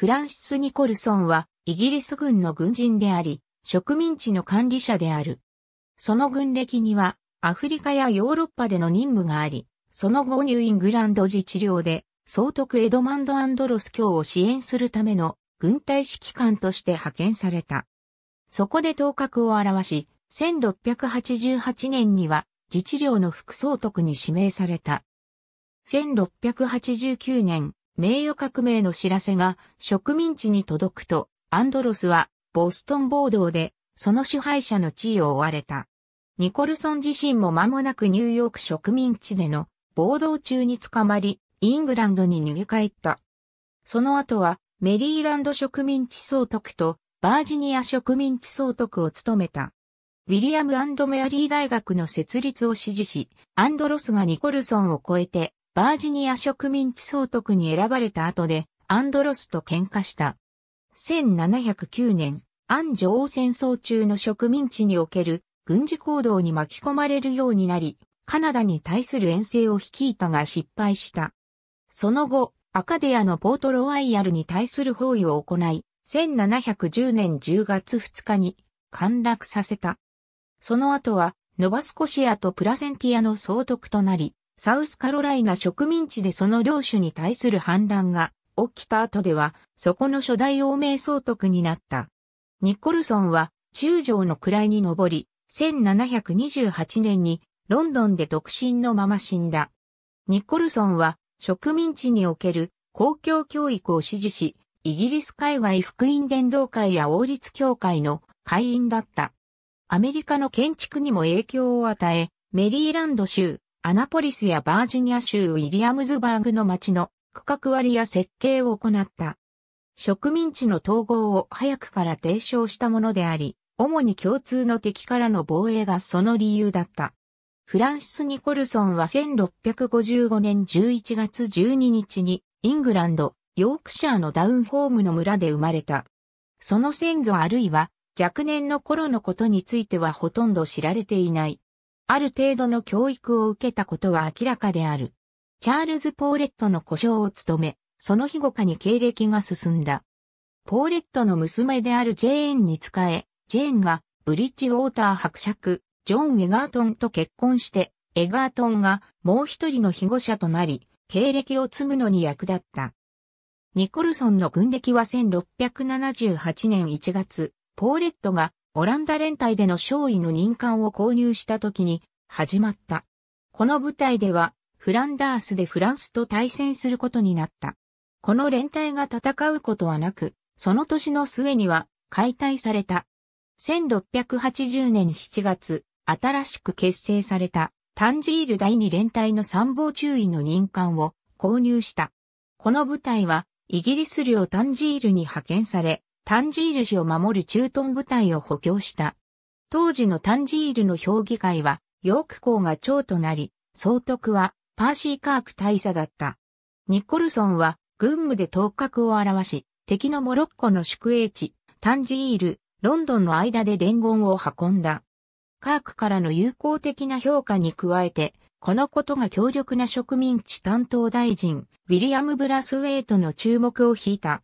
フランシス・ニコルソンは、イギリス軍の軍人であり、植民地の管理者である。その軍歴には、アフリカやヨーロッパでの任務があり、その後ニューイングランド自治領で、総督エドマンド・アンドロス教を支援するための軍隊指揮官として派遣された。そこで頭角を現し、1688年には自治領の副総督に指名された。1689年、名誉革命の知らせが植民地に届くと、アンドロスはボストン暴動でその支配者の地位を追われた。ニコルソン自身も間もなくニューヨーク植民地での暴動中に捕まり、イングランドに逃げ帰った。その後はメリーランド植民地総督とバージニア植民地総督を務めた。ウィリアムメアリー大学の設立を支持し、アンドロスがニコルソンを超えてバージニア植民地総督に選ばれた後で、アンドロスと喧嘩した。1709年、アン女王戦争中の植民地における軍事行動に巻き込まれるようになり、カナダに対する遠征を率いたが失敗した。その後、アカデアのポートロワイヤルに対する包囲を行い、1710年10月2日に陥落させた。その後は、ノバスコシアとプラセンティアの総督となり、サウスカロライナ植民地でその領主に対する反乱が起きた後では、そこの初代王名総督になった。ニコルソンは中将の位に上り、1728年にロンドンで独身のまま死んだ。ニコルソンは植民地における公共教育を支持し、イギリス海外福音伝道会や王立協会の会員だった。アメリカの建築にも影響を与え、メリーランド州、アナポリスやバージニア州ウィリアムズバーグの町の区画割りや設計を行った。植民地の統合を早くから提唱したものであり、主に共通の敵からの防衛がその理由だった。フランシス・ニコルソンは1655年11月12日にイングランド、ヨークシャーのダウンホームの村で生まれた。その先祖あるいは若年の頃のことについてはほとんど知られていない。ある程度の教育を受けたことは明らかである。チャールズ・ポーレットの故障を務め、その日後かに経歴が進んだ。ポーレットの娘であるジェーンに仕え、ジェーンがブリッジウォーター伯爵、ジョン・エガートンと結婚して、エガートンがもう一人の被護者となり、経歴を積むのに役立った。ニコルソンの軍歴は1678年1月、ポーレットがオランダ連隊での少尉の任官を購入した時に始まった。この部隊ではフランダースでフランスと対戦することになった。この連隊が戦うことはなく、その年の末には解体された。1680年7月、新しく結成されたタンジール第2連隊の参謀中尉の任官を購入した。この部隊はイギリス領タンジールに派遣され、タンジール市を守る駐屯部隊を補強した。当時のタンジールの評議会は、ヨーク校が長となり、総督はパーシーカーク大佐だった。ニコルソンは軍務で頭角を表し、敵のモロッコの宿営地、タンジール、ロンドンの間で伝言を運んだ。カークからの友好的な評価に加えて、このことが強力な植民地担当大臣、ウィリアム・ブラスウェイトの注目を引いた。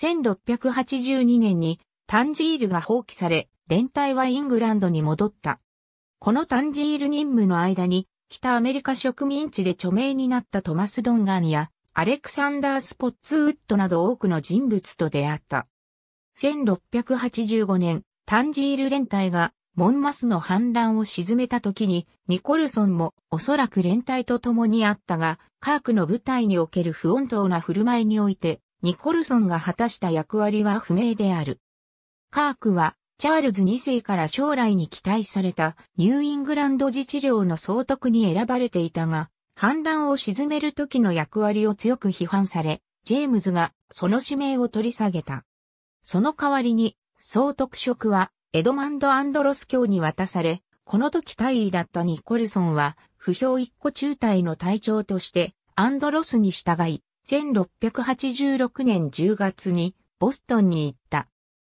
1682年にタンジールが放棄され、連隊はイングランドに戻った。このタンジール任務の間に、北アメリカ植民地で著名になったトマス・ドンガンや、アレクサンダー・スポッツウッドなど多くの人物と出会った。1685年、タンジール連隊がモンマスの反乱を沈めた時に、ニコルソンもおそらく連隊と共にあったが、カークの部隊における不穏当な振る舞いにおいて、ニコルソンが果たした役割は不明である。カークは、チャールズ2世から将来に期待されたニューイングランド自治領の総督に選ばれていたが、反乱を鎮める時の役割を強く批判され、ジェームズがその指名を取り下げた。その代わりに、総督職はエドマンド・アンドロス教に渡され、この時大尉だったニコルソンは、不評一個中隊の隊長として、アンドロスに従い、1686年10月にボストンに行った。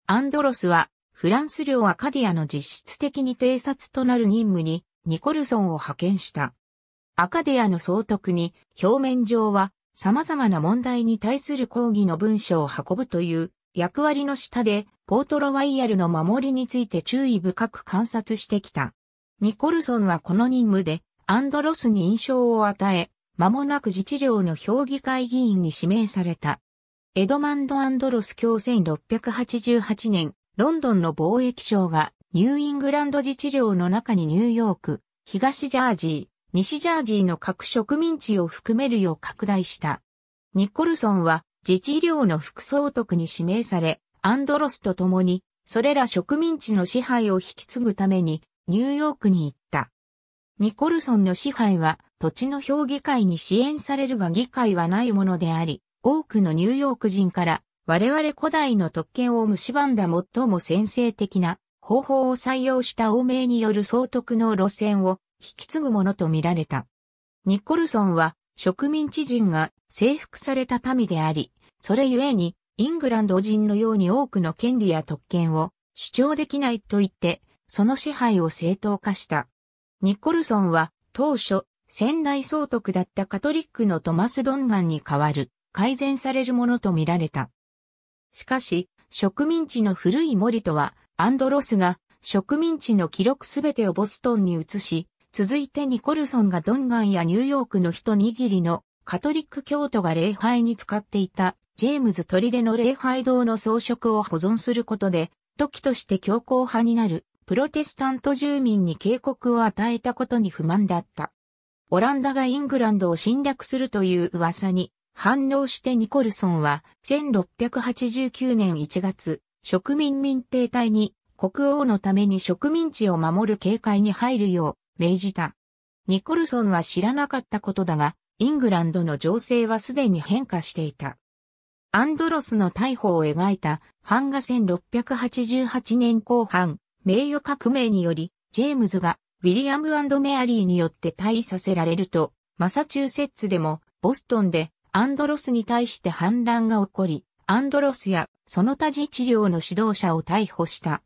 アンドロスはフランス領アカディアの実質的に偵察となる任務にニコルソンを派遣した。アカディアの総督に表面上は様々な問題に対する抗議の文書を運ぶという役割の下でポートロワイヤルの守りについて注意深く観察してきた。ニコルソンはこの任務でアンドロスに印象を与え、間もなく自治領の評議会議員に指名された。エドマンド・アンドロス卿1688年、ロンドンの貿易省がニューイングランド自治領の中にニューヨーク、東ジャージー、西ジャージーの各植民地を含めるよう拡大した。ニコルソンは自治領の副総督に指名され、アンドロスと共に、それら植民地の支配を引き継ぐために、ニューヨークに行った。ニコルソンの支配は、土地の評議会に支援されるが議会はないものであり、多くのニューヨーク人から我々古代の特権を蝕んだ最も先制的な方法を採用した欧米による総督の路線を引き継ぐものと見られた。ニコルソンは植民地人が征服された民であり、それゆえにイングランド人のように多くの権利や特権を主張できないと言って、その支配を正当化した。ニコルソンは当初先代総督だったカトリックのトマス・ドンガンに代わる改善されるものとみられた。しかし、植民地の古い森とは、アンドロスが植民地の記録すべてをボストンに移し、続いてニコルソンがドンガンやニューヨークの人握りのカトリック教徒が礼拝に使っていたジェームズ砦の礼拝堂の装飾を保存することで、時として強硬派になるプロテスタント住民に警告を与えたことに不満だった。オランダがイングランドを侵略するという噂に反応してニコルソンは1689年1月植民民兵隊に国王のために植民地を守る警戒に入るよう命じた。ニコルソンは知らなかったことだが、イングランドの情勢はすでに変化していた。アンドロスの逮捕を描いた版画1688年後半、名誉革命により、ジェームズがウィリアムメアリーによって退位させられると、マサチューセッツでも、ボストンでアンドロスに対して反乱が起こり、アンドロスやその他自治領の指導者を逮捕した。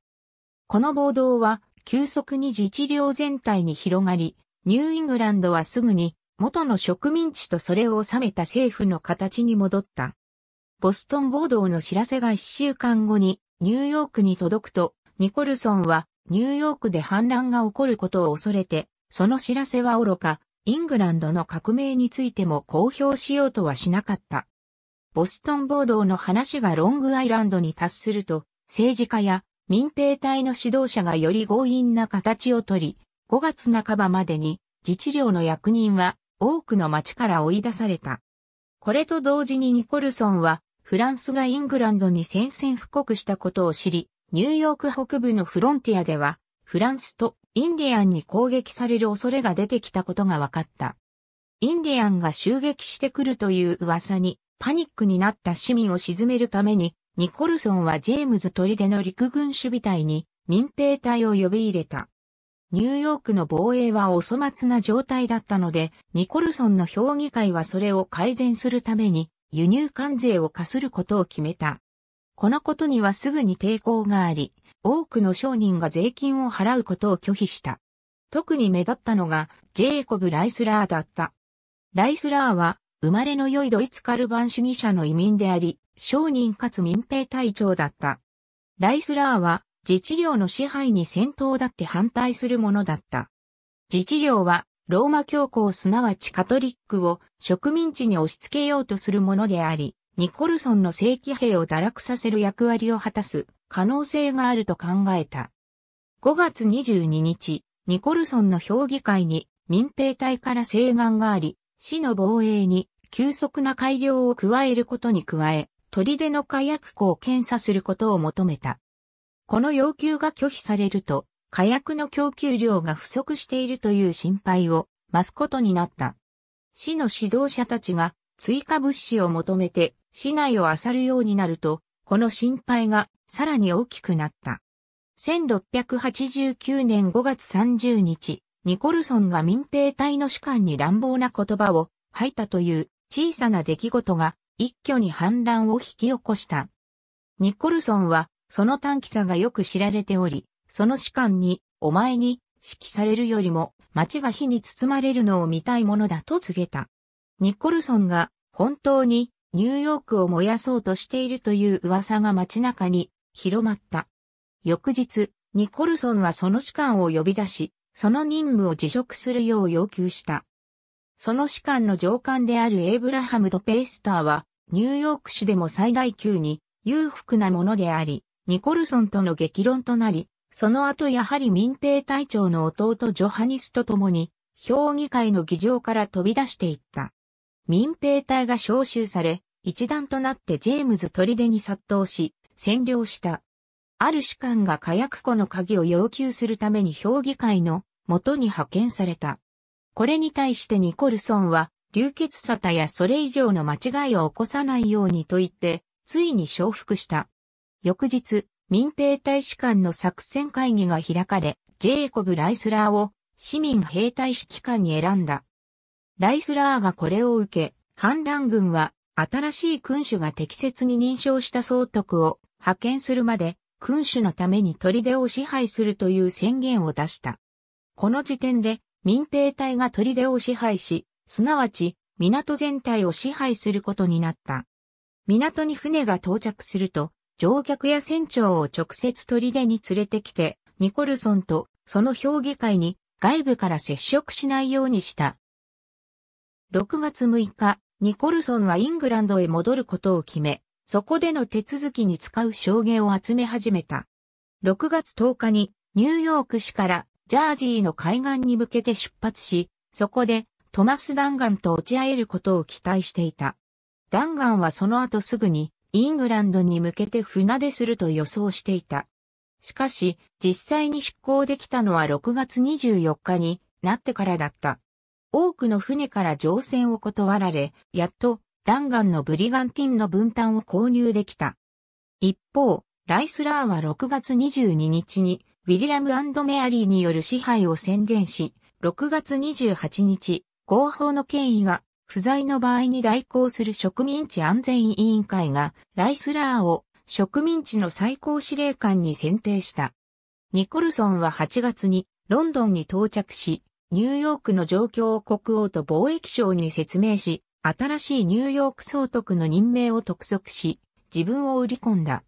この暴動は急速に自治領全体に広がり、ニューイングランドはすぐに元の植民地とそれを収めた政府の形に戻った。ボストン暴動の知らせが1週間後にニューヨークに届くと、ニコルソンはニューヨークで反乱が起こることを恐れて、その知らせは愚か、イングランドの革命についても公表しようとはしなかった。ボストン暴動の話がロングアイランドに達すると、政治家や民兵隊の指導者がより強引な形をとり、5月半ばまでに自治領の役人は多くの町から追い出された。これと同時にニコルソンはフランスがイングランドに宣戦布告したことを知り、ニューヨーク北部のフロンティアでは、フランスとインディアンに攻撃される恐れが出てきたことが分かった。インディアンが襲撃してくるという噂に、パニックになった市民を沈めるために、ニコルソンはジェームズ砦の陸軍守備隊に民兵隊を呼び入れた。ニューヨークの防衛はお粗末な状態だったので、ニコルソンの評議会はそれを改善するために輸入関税を課することを決めた。このことにはすぐに抵抗があり、多くの商人が税金を払うことを拒否した。特に目立ったのが、ジェイコブ・ライスラーだった。ライスラーは、生まれの良いドイツカルバン主義者の移民であり、商人かつ民兵隊長だった。ライスラーは、自治領の支配に戦闘だって反対するものだった。自治領は、ローマ教皇すなわちカトリックを植民地に押し付けようとするものであり、ニコルソンの正規兵を堕落させる役割を果たす可能性があると考えた。5月22日、ニコルソンの評議会に民兵隊から請願があり、市の防衛に急速な改良を加えることに加え、砦の火薬庫を検査することを求めた。この要求が拒否されると、火薬の供給量が不足しているという心配を増すことになった。市の指導者たちが追加物資を求めて市内を漁るようになると、この心配がさらに大きくなった。1689年5月30日、ニコルソンが民兵隊の士官に乱暴な言葉を吐いたという小さな出来事が一挙に反乱を引き起こした。ニコルソンはその短気さがよく知られており、その士官にお前に指揮されるよりも街が火に包まれるのを見たいものだと告げた。ニコルソンが本当にニューヨークを燃やそうとしているという噂が街中に広まった。翌日、ニコルソンはその士官を呼び出し、その任務を辞職するよう要求した。その士官の上官であるエイブラハム・ド・ペイスターは、ニューヨーク市でも最大級に裕福なものであり、ニコルソンとの激論となり、その後やはり民兵隊長の弟ジョハニスと共に、評議会の議場から飛び出していった。民兵隊が召集され、一団となってジェームズ砦に殺到し、占領した。ある士官が火薬庫の鍵を要求するために評議会の元に派遣された。これに対してニコルソンは、流血沙汰やそれ以上の間違いを起こさないようにと言って、ついに承服した。翌日、民兵隊士官の作戦会議が開かれ、ジェイコブ・ライスラーを市民兵隊指揮官に選んだ。ライスラーがこれを受け、反乱軍は新しい君主が適切に認証した総督を派遣するまで君主のために砦を支配するという宣言を出した。この時点で民兵隊が砦を支配し、すなわち港全体を支配することになった。港に船が到着すると、乗客や船長を直接砦に連れてきて、ニコルソンとその評議会に外部から接触しないようにした6月6日、ニコルソンはイングランドへ戻ることを決め、そこでの手続きに使う証言を集め始めた。6月10日にニューヨーク市からジャージーの海岸に向けて出発し、そこでトマス・ダンガンと落ち合えることを期待していた。ダンガンはその後すぐにイングランドに向けて船出すると予想していた。しかし、実際に出港できたのは6月24日になってからだった。多くの船から乗船を断られ、やっと弾丸のブリガンティンの分担を購入できた。一方、ライスラーは6月22日にウィリアムメアリーによる支配を宣言し、6月28日、合法の権威が不在の場合に代行する植民地安全委員会がライスラーを植民地の最高司令官に選定した。ニコルソンは8月にロンドンに到着し、ニューヨークの状況を国王と貿易省に説明し、新しいニューヨーク総督の任命を督促し、自分を売り込んだ。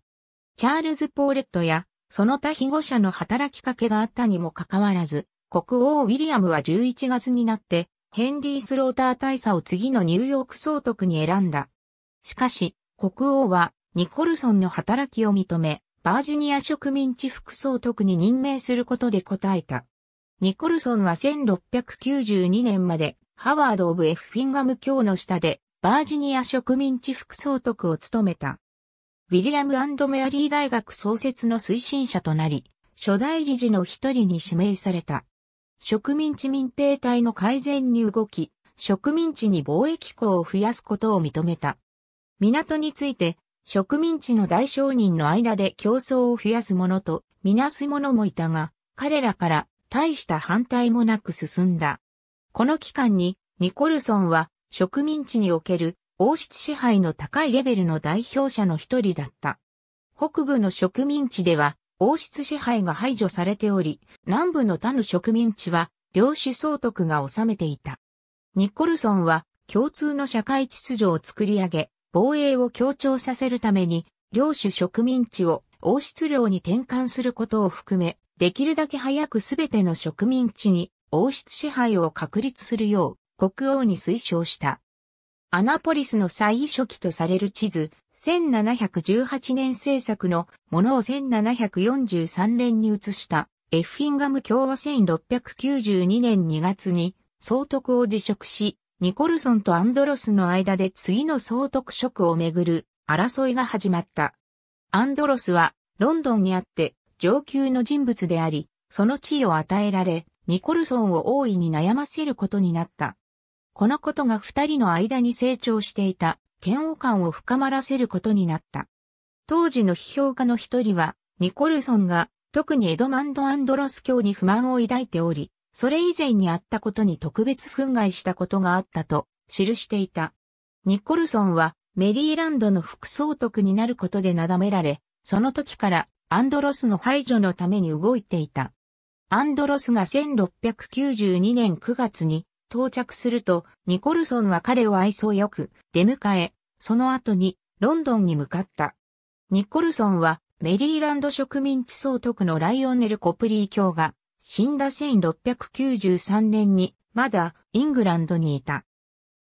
チャールズ・ポーレットや、その他被護者の働きかけがあったにもかかわらず、国王ウィリアムは11月になって、ヘンリー・スローター大佐を次のニューヨーク総督に選んだ。しかし、国王は、ニコルソンの働きを認め、バージニア植民地副総督に任命することで答えた。ニコルソンは1692年までハワード・オブ・エフフィンガム卿の下でバージニア植民地副総督を務めた。ウィリアムメアリー大学創設の推進者となり、初代理事の一人に指名された。植民地民兵隊の改善に動き、植民地に貿易港を増やすことを認めた。港について、植民地の大商人の間で競争を増やす者とみなす者もいたが、彼らから大した反対もなく進んだ。この期間に、ニコルソンは植民地における王室支配の高いレベルの代表者の一人だった。北部の植民地では王室支配が排除されており、南部の他の植民地は領主総督が治めていた。ニコルソンは共通の社会秩序を作り上げ、防衛を強調させるために、領主植民地を王室領に転換することを含め、できるだけ早くすべての植民地に王室支配を確立するよう国王に推奨した。アナポリスの最初期とされる地図、1718年制作のものを1743年に移したエフィンガム共和1692年2月に総督を辞職し、ニコルソンとアンドロスの間で次の総督職をめぐる争いが始まった。アンドロスはロンドンにあって上級の人物であり、その地位を与えられ、ニコルソンを大いに悩ませることになった。このことが二人の間に成長していた嫌悪感を深まらせることになった。当時の批評家の一人は、ニコルソンが特にエドマンド・アンドロス教に不満を抱いており、それ以前にあったことに特別憤慨したことがあったと記していた。ニコルソンはメリーランドの副総督になることでなだめられ、その時からアンドロスの排除のために動いていた。アンドロスが1692年9月に到着すると、ニコルソンは彼を愛想よく出迎え、その後にロンドンに向かった。ニコルソンはメリーランド植民地総督のライオネル・コプリー卿が死んだ1693年にまだイングランドにいた。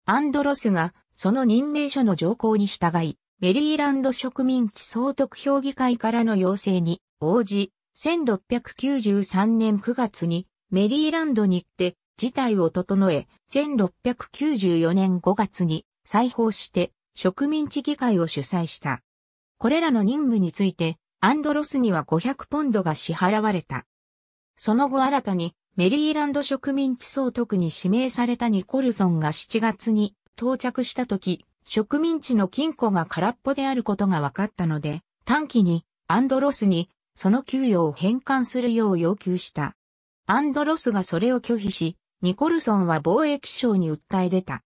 アンドロスがその任命書の条項に従い、メリーランド植民地総督評議会からの要請に応じ、1693年9月にメリーランドに行って事態を整え、1694年5月に再訪して植民地議会を主催した。これらの任務について、アンドロスには500ポンドが支払われた。その後新たにメリーランド植民地総督に指名されたニコルソンが7月に到着した時、植民地の金庫が空っぽであることが分かったので、短期にアンドロスにその給与を返還するよう要求した。アンドロスがそれを拒否し、ニコルソンは貿易省に訴え出た。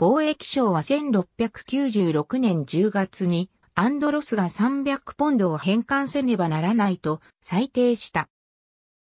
貿易省は1696年10月にアンドロスが300ポンドを返還せねばならないと裁定した。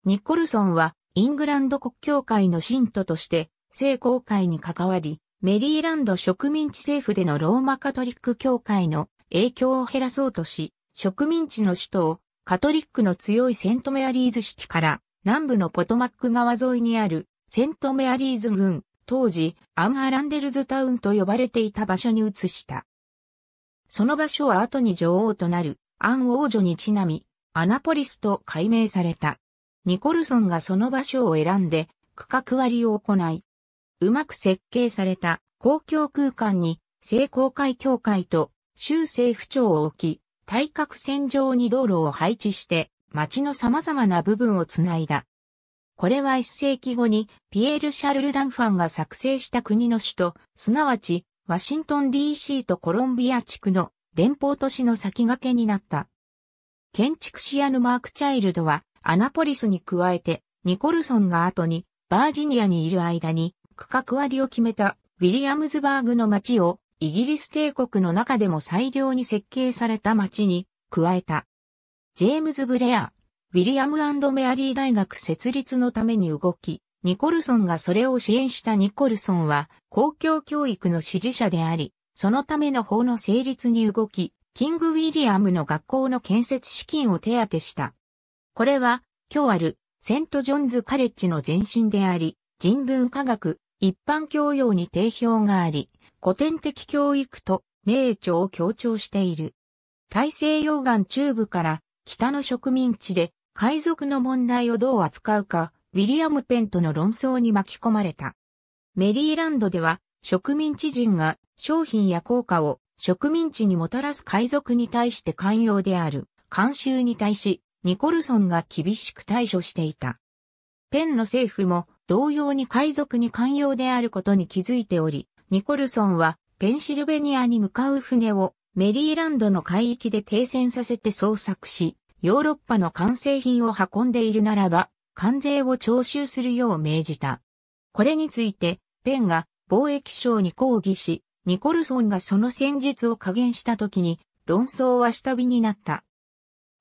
ニコルソンはイングランド国教会の信徒として聖公会に関わり、メリーランド植民地政府でのローマカトリック教会の影響を減らそうとし、植民地の首都をカトリックの強いセントメアリーズ式から南部のポトマック川沿いにあるセントメアリーズ郡、当時アンアランデルズタウンと呼ばれていた場所に移した。その場所は後に女王となるアン王女にちなみ、アナポリスと改名された。ニコルソンがその場所を選んで区画割りを行い、うまく設計された公共空間に、聖公会協会と州政府庁を置き、対角線上に道路を配置して、街の様々な部分をつないだ。これは一世紀後にピエール・シャルル・ランファンが作成した国の首都、すなわちワシントン DC とコロンビア地区の連邦都市の先駆けになった。建築士アヌ・マーク・チャイルドはアナポリスに加えてニコルソンが後にバージニアにいる間に区画割を決めたウィリアムズバーグの町をイギリス帝国の中でも最良に設計された町に加えた。ジェームズ・ブレア、ウィリアムメアリー大学設立のために動き、ニコルソンがそれを支援したニコルソンは公共教育の支持者であり、そのための法の成立に動き、キング・ウィリアムの学校の建設資金を手当てした。これは、今日あるセント・ジョンズ・カレッジの前身であり、人文科学、一般教養に定評があり、古典的教育と名著を強調している。大西洋岸中部から北の植民地で海賊の問題をどう扱うか、ウィリアム・ペンとの論争に巻き込まれた。メリーランドでは植民地人が商品や効果を植民地にもたらす海賊に対して寛容である慣習に対しニコルソンが厳しく対処していた。ペンの政府も同様に海賊に寛容であることに気づいており、ニコルソンはペンシルベニアに向かう船をメリーランドの海域で停戦させて捜索し、ヨーロッパの完成品を運んでいるならば、関税を徴収するよう命じた。これについて、ペンが貿易省に抗議し、ニコルソンがその戦術を加減した時に、論争は下火になった。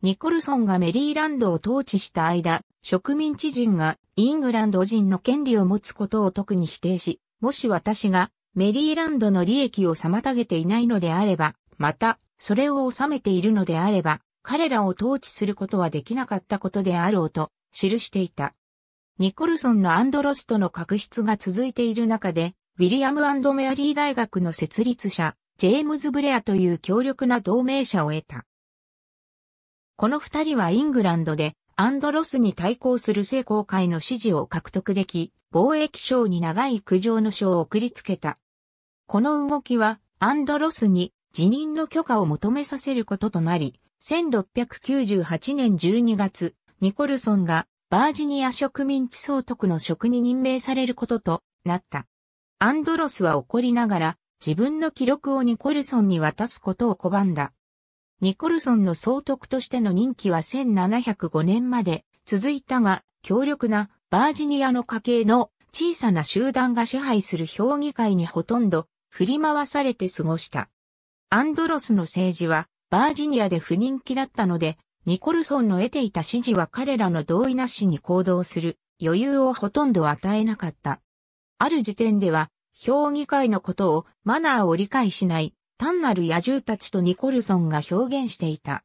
ニコルソンがメリーランドを統治した間、植民地人がイングランド人の権利を持つことを特に否定し、もし私がメリーランドの利益を妨げていないのであれば、また、それを収めているのであれば、彼らを統治することはできなかったことであろうと記していた。ニコルソンのアンドロスとの確執が続いている中で、ウィリアムメアリー大学の設立者、ジェームズ・ブレアという強力な同盟者を得た。この二人はイングランドでアンドロスに対抗する聖公会の支持を獲得でき、貿易省に長い苦情の書を送りつけた。この動きは、アンドロスに辞任の許可を求めさせることとなり、1698年12月、ニコルソンがバージニア植民地総督の職に任命されることとなった。アンドロスは怒りながら自分の記録をニコルソンに渡すことを拒んだ。ニコルソンの総督としての任期は1705年まで続いたが、強力なバージニアの家系の小さな集団が支配する評議会にほとんど振り回されて過ごした。アンドロスの政治はバージニアで不人気だったので、ニコルソンの得ていた支持は彼らの同意なしに行動する余裕をほとんど与えなかった。ある時点では、評議会のことをマナーを理解しない単なる野獣たちとニコルソンが表現していた。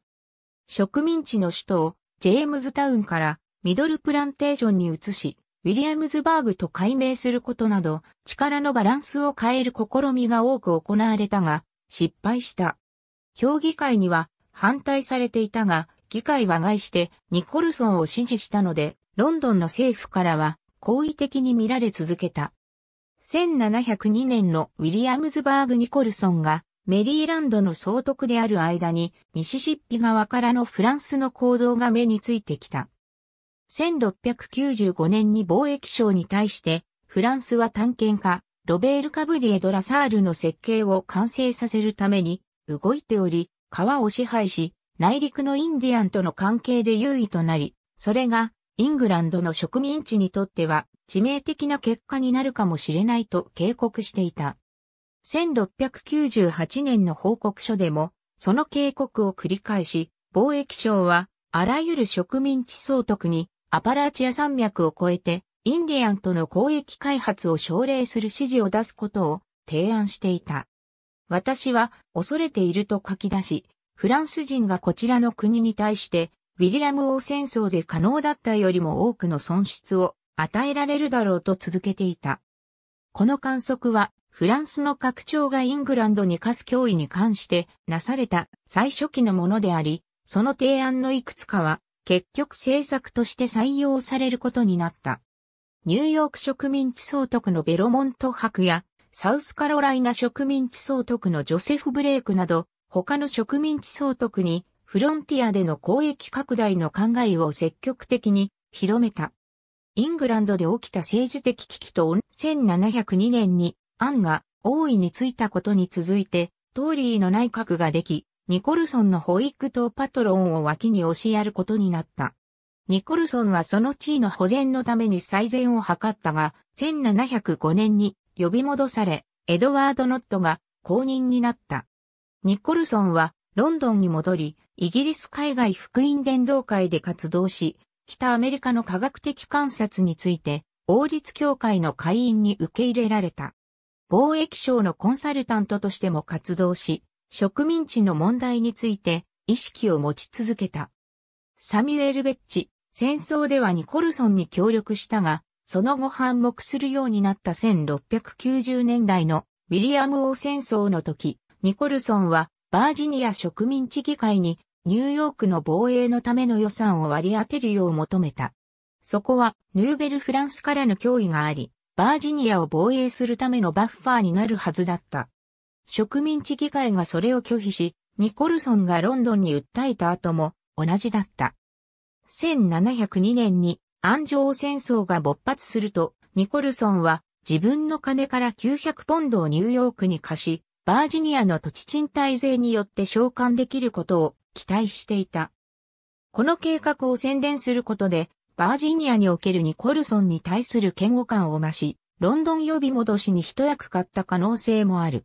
植民地の首都をジェームズタウンからミドルプランテーションに移し、ウィリアムズバーグと改名することなど、力のバランスを変える試みが多く行われたが、失敗した。評議会には反対されていたが、議会は外してニコルソンを支持したので、ロンドンの政府からは好意的に見られ続けた。1702年のウィリアムズバーグ・ニコルソンがメリーランドの総督である間に、ミシシッピ側からのフランスの行動が目についてきた。1695年に貿易省に対して、フランスは探検家、ロベール・カブディエ・ド・ラサールの設計を完成させるために、動いており、川を支配し、内陸のインディアンとの関係で優位となり、それが、イングランドの植民地にとっては、致命的な結果になるかもしれないと警告していた。1698年の報告書でも、その警告を繰り返し、貿易省は、あらゆる植民地総督に、アパラーチア山脈を越えて、インディアンとの交易開発を奨励する指示を出すことを提案していた。私は恐れていると書き出し、フランス人がこちらの国に対して、ウィリアム王戦争で可能だったよりも多くの損失を与えられるだろうと続けていた。この観測はフランスの拡張がイングランドに課す脅威に関してなされた最初期のものであり、その提案のいくつかは結局政策として採用されることになった。ニューヨーク植民地総督のベロモント博やサウスカロライナ植民地総督のジョセフ・ブレイクなど他の植民地総督にフロンティアでの交易拡大の考えを積極的に広めた。イングランドで起きた政治的危機と1702年に案が大いについたことに続いて、トーリーの内閣ができ、ニコルソンの保育等パトロンを脇に押しやることになった。ニコルソンはその地位の保全のために最善を図ったが、1705年に呼び戻され、エドワード・ノットが公認になった。ニコルソンはロンドンに戻り、イギリス海外福音伝道会で活動し、北アメリカの科学的観察について、王立協会の会員に受け入れられた。貿易省のコンサルタントとしても活動し、植民地の問題について意識を持ち続けた。サミュエル・ベッチ、戦争ではニコルソンに協力したが、その後反目するようになった1690年代のウィリアム王戦争の時、ニコルソンはバージニア植民地議会にニューヨークの防衛のための予算を割り当てるよう求めた。そこはヌーベルフランスからの脅威があり、バージニアを防衛するためのバッファーになるはずだった。植民地議会がそれを拒否し、ニコルソンがロンドンに訴えた後も同じだった。1702年に安城戦争が勃発すると、ニコルソンは自分の金から900ポンドをニューヨークに貸し、バージニアの土地賃貸税によって召喚できることを期待していた。この計画を宣伝することで、バージニアにおけるニコルソンに対する嫌悪感を増し、ロンドン呼び戻しに一役買った可能性もある。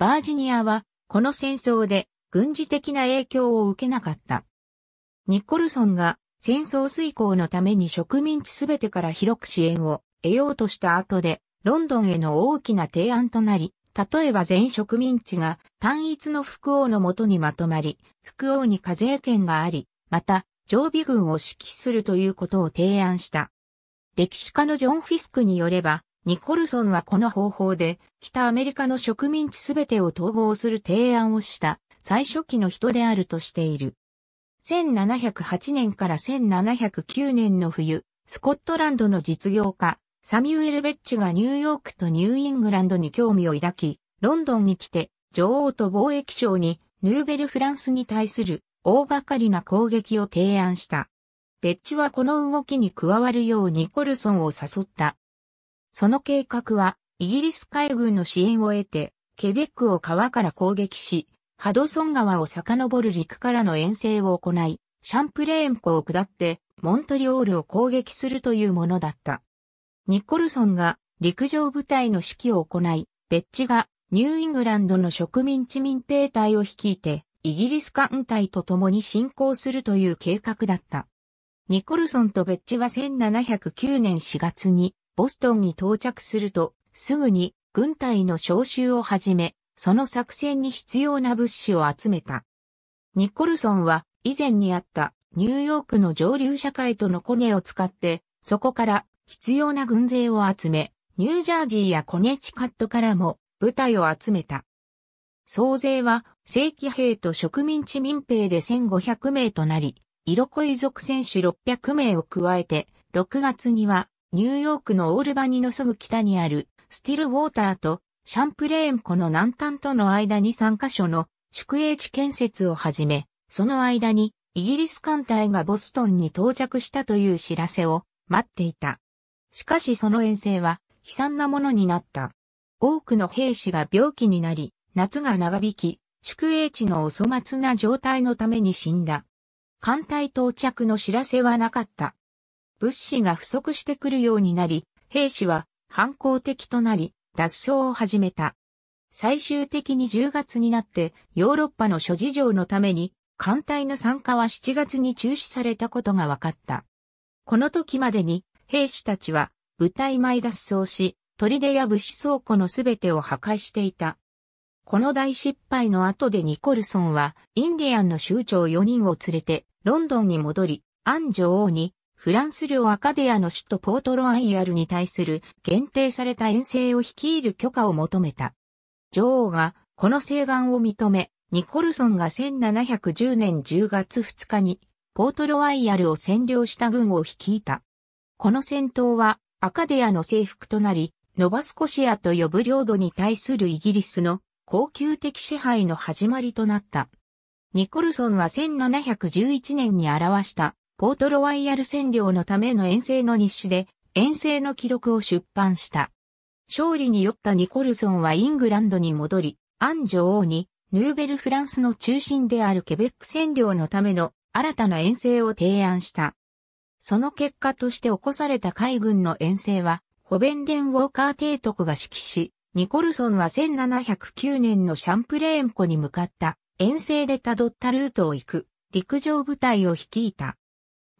バージニアは、この戦争で軍事的な影響を受けなかった。ニコルソンが戦争遂行のために植民地すべてから広く支援を得ようとした後で、ロンドンへの大きな提案となり、例えば全植民地が単一の副王のもとにまとまり、副王に課税権があり、また常備軍を指揮するということを提案した。歴史家のジョン・フィスクによれば、ニコルソンはこの方法で、北アメリカの植民地すべてを統合する提案をした最初期の人であるとしている。1708年から1709年の冬、スコットランドの実業家、サミュエル・ベッチがニューヨークとニューイングランドに興味を抱き、ロンドンに来て、女王と貿易省に、ヌーベル・フランスに対する大掛かりな攻撃を提案した。ベッチはこの動きに加わるようニコルソンを誘った。その計画は、イギリス海軍の支援を得て、ケベックを川から攻撃し、ハドソン川を遡る陸からの遠征を行い、シャンプレーン湖を下って、モントリオールを攻撃するというものだった。ニコルソンが陸上部隊の指揮を行い、ベッチがニューイングランドの植民地民兵隊を率いて、イギリス艦隊と共に進行するという計画だった。ニコルソンとベッチは1709年4月にボストンに到着すると、すぐに軍隊の召集を始め、その作戦に必要な物資を集めた。ニコルソンは以前にあったニューヨークの上流社会とのコネを使って、そこから必要な軍勢を集め、ニュージャージーやコネチカットからも部隊を集めた。総勢は正規兵と植民地民兵で1500名となり、色恋族選手600名を加えて、6月にはニューヨークのオールバニのすぐ北にあるスティルウォーターとシャンプレーン湖の南端との間に3カ所の宿営地建設を始め、その間にイギリス艦隊がボストンに到着したという知らせを待っていた。しかしその遠征は悲惨なものになった。多くの兵士が病気になり、夏が長引き、宿営地のお粗末な状態のために死んだ。艦隊到着の知らせはなかった。物資が不足してくるようになり、兵士は反抗的となり、脱走を始めた。最終的に10月になってヨーロッパの諸事情のために艦隊の参加は7月に中止されたことが分かった。この時までに兵士たちは部隊前脱走し、砦や物資倉庫のすべてを破壊していた。この大失敗の後でニコルソンは、インディアンの州長4人を連れて、ロンドンに戻り、アン女王に、フランス領アカデアの首都ポートロアイアルに対する限定された遠征を率いる許可を求めた。女王がこの請願を認め、ニコルソンが1710年10月2日にポートロアイアルを占領した軍を率いた。この戦闘はアカデアの征服となり、ノバスコシアと呼ぶ領土に対するイギリスの恒久的支配の始まりとなった。ニコルソンは1711年に表したポートロワイヤル占領のための遠征の日誌で遠征の記録を出版した。勝利に酔ったニコルソンはイングランドに戻り、アン女王にヌーベルフランスの中心であるケベック占領のための新たな遠征を提案した。その結果として起こされた海軍の遠征は、ホベンデン・ウォーカー提督が指揮し、ニコルソンは1709年のシャンプレーン湖に向かった遠征で辿ったルートを行く陸上部隊を率いた。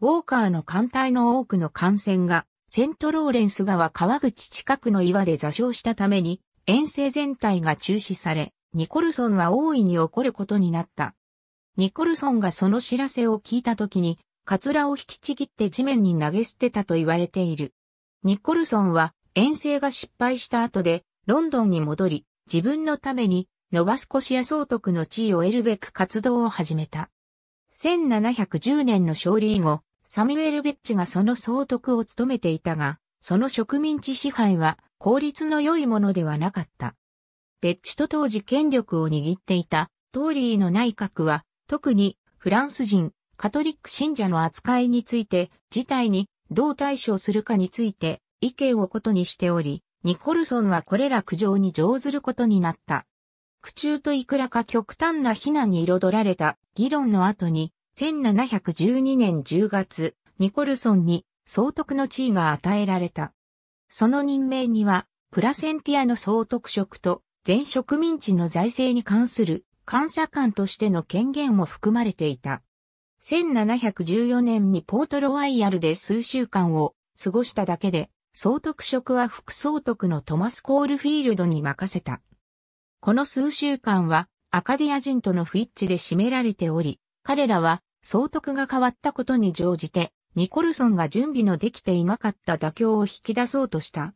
ウォーカーの艦隊の多くの艦船がセントローレンス川川口近くの岩で座礁したために遠征全体が中止され、ニコルソンは大いに怒ることになった。ニコルソンがその知らせを聞いた時に、カツラを引きちぎって地面に投げ捨てたと言われている。ニコルソンは遠征が失敗した後でロンドンに戻り、自分のために、ノバスコシア総督の地位を得るべく活動を始めた。1710年の勝利以後、サミュエル・ベッチがその総督を務めていたが、その植民地支配は効率の良いものではなかった。ベッチと当時権力を握っていたトーリーの内閣は、特にフランス人、カトリック信者の扱いについて、事態にどう対処するかについて意見をことにしており、ニコルソンはこれら苦情に乗ずることになった。苦中といくらか極端な非難に彩られた議論の後に、1712年10月、ニコルソンに総督の地位が与えられた。その任命には、プラセンティアの総督職と全植民地の財政に関する監査官としての権限も含まれていた。1714年にポートロワイヤルで数週間を過ごしただけで、総督職は副総督のトマス・コールフィールドに任せた。この数週間はアカディア人との不一致で占められており、彼らは総督が変わったことに乗じて、ニコルソンが準備のできていなかった妥協を引き出そうとした。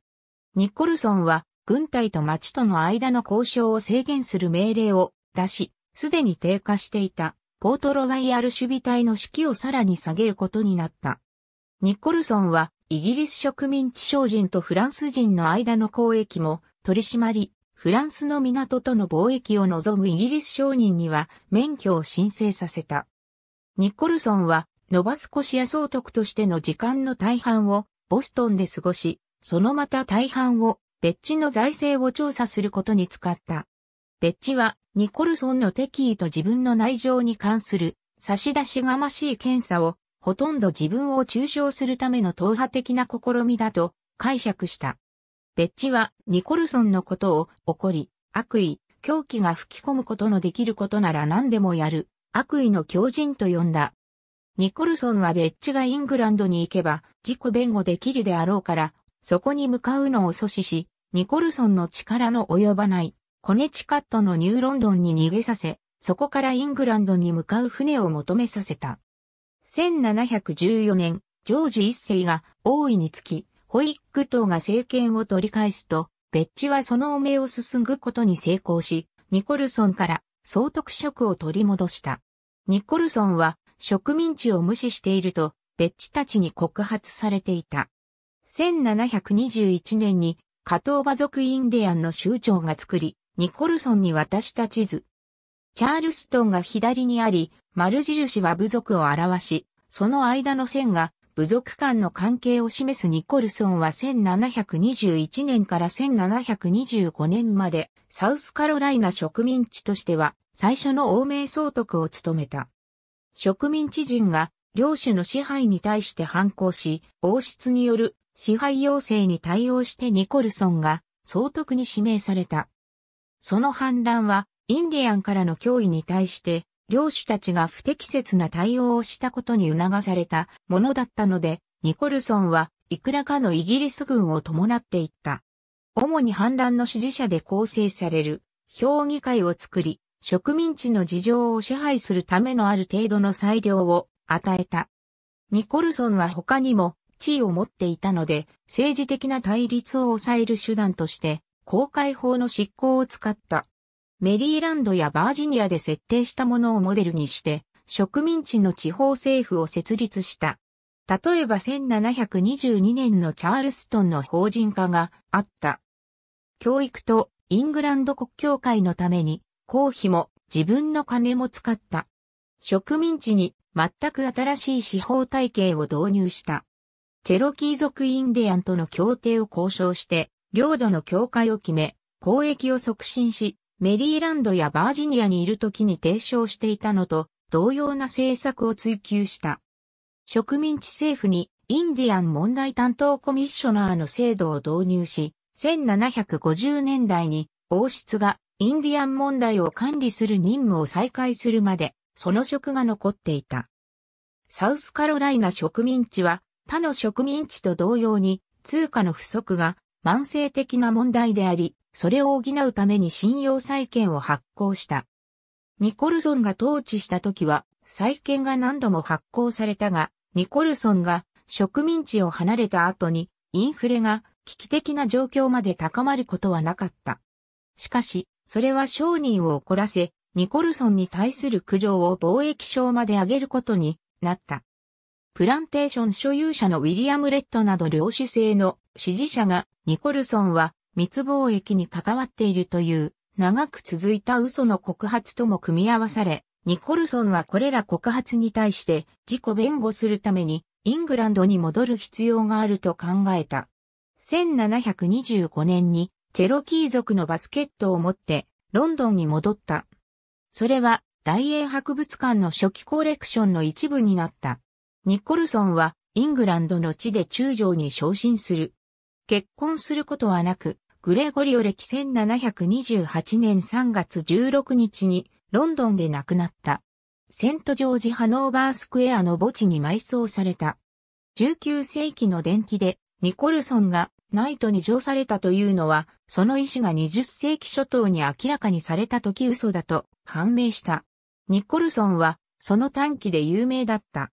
ニコルソンは軍隊と町との間の交渉を制限する命令を出し、すでに低下していたポートロワイヤル守備隊の指揮をさらに下げることになった。ニコルソンはイギリス植民地商人とフランス人の間の交易も取り締まり、フランスの港との貿易を望むイギリス商人には免許を申請させた。ニッコルソンはノバスコシア総督としての時間の大半をボストンで過ごし、そのまた大半を別地の財政を調査することに使った。別地はニコルソンの敵意と自分の内情に関する差し出しがましい検査をほとんど自分を中傷するための党派的な試みだと解釈した。ベッチはニコルソンのことを怒り、悪意、狂気が吹き込むことのできることなら何でもやる、悪意の狂人と呼んだ。ニコルソンはベッチがイングランドに行けば自己弁護できるであろうから、そこに向かうのを阻止し、ニコルソンの力の及ばない、コネチカットのニューロンドンに逃げさせ、そこからイングランドに向かう船を求めさせた。1714年、ジョージ一世が王位につき、ホイッグ党が政権を取り返すと、ベッチはその汚名を進ぐことに成功し、ニコルソンから総督職を取り戻した。ニコルソンは植民地を無視していると、ベッチたちに告発されていた。1721年に、加藤馬族インディアンの州長が作り、ニコルソンに渡した地図。チャールストンが左にあり、丸印は部族を表し、その間の線が部族間の関係を示すニコルソンは1721年から1725年までサウスカロライナ植民地としては最初の欧米総督を務めた。植民地人が領主の支配に対して反抗し、王室による支配要請に対応してニコルソンが総督に指名された。その反乱はインディアンからの脅威に対して領主たちが不適切な対応をしたことに促されたものだったので、ニコルソンはいくらかのイギリス軍を伴っていった。主に反乱の支持者で構成される評議会を作り、植民地の事情を支配するためのある程度の裁量を与えた。ニコルソンは他にも地位を持っていたので、政治的な対立を抑える手段として、公開法の執行を使った。メリーランドやバージニアで設定したものをモデルにして、植民地の地方政府を設立した。例えば1722年のチャールストンの法人化があった。教育とイングランド国教会のために、公費も自分の金も使った。植民地に全く新しい司法体系を導入した。チェロキー族インディアンとの協定を交渉して、領土の境界を決め、交易を促進し、メリーランドやバージニアにいる時に提唱していたのと同様な政策を追求した。植民地政府にインディアン問題担当コミッショナーの制度を導入し、1750年代に王室がインディアン問題を管理する任務を再開するまで、その職が残っていた。サウスカロライナ植民地は他の植民地と同様に通貨の不足が慢性的な問題であり、それを補うために信用債権を発行した。ニコルソンが統治した時は、債権が何度も発行されたが、ニコルソンが植民地を離れた後に、インフレが危機的な状況まで高まることはなかった。しかし、それは商人を怒らせ、ニコルソンに対する苦情を貿易商まで上げることになった。プランテーション所有者のウィリアム・レッドなど領主制の支持者が、ニコルソンは密貿易に関わっているという長く続いた嘘の告発とも組み合わされ、ニコルソンはこれら告発に対して自己弁護するためにイングランドに戻る必要があると考えた。1725年にチェロキー族のバスケットを持ってロンドンに戻った。それは大英博物館の初期コレクションの一部になった。ニコルソンはイングランドの地で中将に昇進する。結婚することはなく、グレゴリオ歴1728年3月16日にロンドンで亡くなった。セントジョージ・ハノーバースクエアの墓地に埋葬された。19世紀の伝記でニコルソンがナイトに乗されたというのは、その意思が20世紀初頭に明らかにされた時嘘だと判明した。ニコルソンはその短期で有名だった。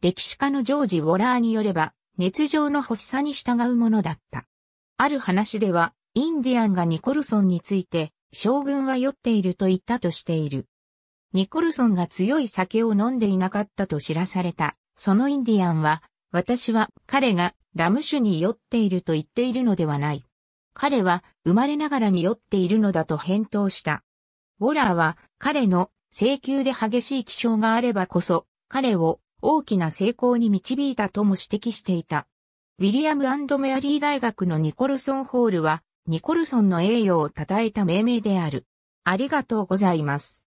歴史家のジョージ・ウォラーによれば、熱情の発作に従うものだった。ある話では、インディアンがニコルソンについて、将軍は酔っていると言ったとしている。ニコルソンが強い酒を飲んでいなかったと知らされた。そのインディアンは、私は彼がラム酒に酔っていると言っているのではない。彼は生まれながらに酔っているのだと返答した。ウォラーは彼の請求で激しい気象があればこそ彼を大きな成功に導いたとも指摘していた。ウィリアムメアリー大学のニコルソンホールはニコルソンの栄誉を称えた命名である。ありがとうございます。